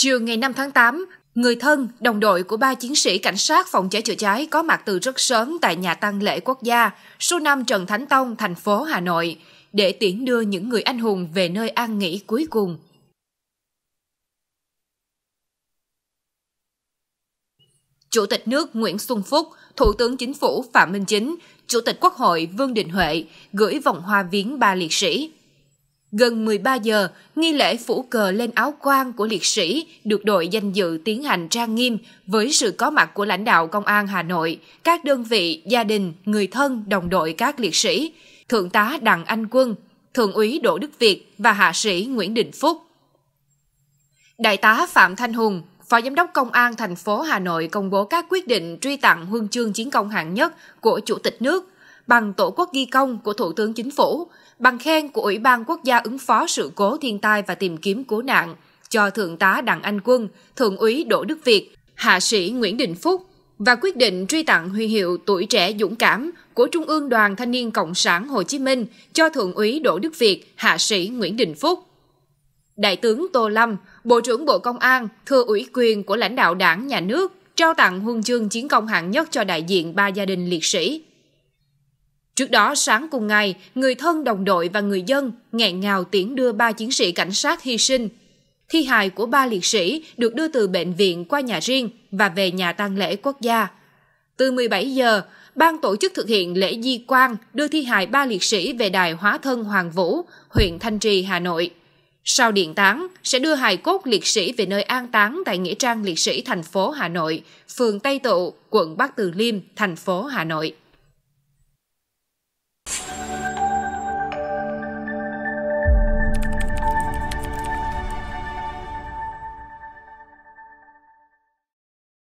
Chiều ngày 5 tháng 8, người thân, đồng đội của ba chiến sĩ cảnh sát phòng cháy chữa cháy có mặt từ rất sớm tại nhà tang lễ quốc gia số 5 Trần Thánh Tông, thành phố Hà Nội để tiễn đưa những người anh hùng về nơi an nghỉ cuối cùng. Chủ tịch nước Nguyễn Xuân Phúc, Thủ tướng Chính phủ Phạm Minh Chính, Chủ tịch Quốc hội Vương Đình Huệ gửi vòng hoa viếng ba liệt sĩ Gần 13 giờ, nghi lễ phủ cờ lên áo quan của liệt sĩ được đội danh dự tiến hành trang nghiêm với sự có mặt của lãnh đạo Công an Hà Nội, các đơn vị, gia đình, người thân, đồng đội các liệt sĩ, Thượng tá Đặng Anh Quân, Thượng úy Đỗ Đức Việt và Hạ sĩ Nguyễn Đình Phúc. Đại tá Phạm Thanh Hùng, Phó Giám đốc Công an thành phố Hà Nội công bố các quyết định truy tặng huân chương chiến công hạng nhất của Chủ tịch nước – bằng Tổ quốc ghi công của Thủ tướng Chính phủ, bằng khen của Ủy ban Quốc gia ứng phó sự cố thiên tai và tìm kiếm cứu nạn cho Thượng tá Đặng Anh Quân, Thượng úy Đỗ Đức Việt, Hạ sĩ Nguyễn Đình Phúc và quyết định truy tặng huy hiệu tuổi trẻ dũng cảm của Trung ương Đoàn Thanh niên Cộng sản Hồ Chí Minh cho Thượng úy Đỗ Đức Việt, Hạ sĩ Nguyễn Đình Phúc. Đại tướng Tô Lâm, Bộ trưởng Bộ Công an, thừa ủy quyền của lãnh đạo đảng, nhà nước, trao tặng huân chương chiến công hạng nhất cho đại diện ba gia đình liệt sĩ Trước đó, sáng cùng ngày, người thân đồng đội và người dân nghẹn ngào tiễn đưa ba chiến sĩ cảnh sát hy sinh. Thi hài của ba liệt sĩ được đưa từ bệnh viện qua nhà riêng và về nhà tang lễ quốc gia. Từ 17 giờ, ban tổ chức thực hiện lễ di quan đưa thi hài ba liệt sĩ về đài hóa thân Hoàng Vũ, huyện Thanh Trì, Hà Nội. Sau điện táng, sẽ đưa hài cốt liệt sĩ về nơi an táng tại Nghĩa trang liệt sĩ thành phố Hà Nội, phường Tây Tụ, quận Bắc Từ Liêm, thành phố Hà Nội.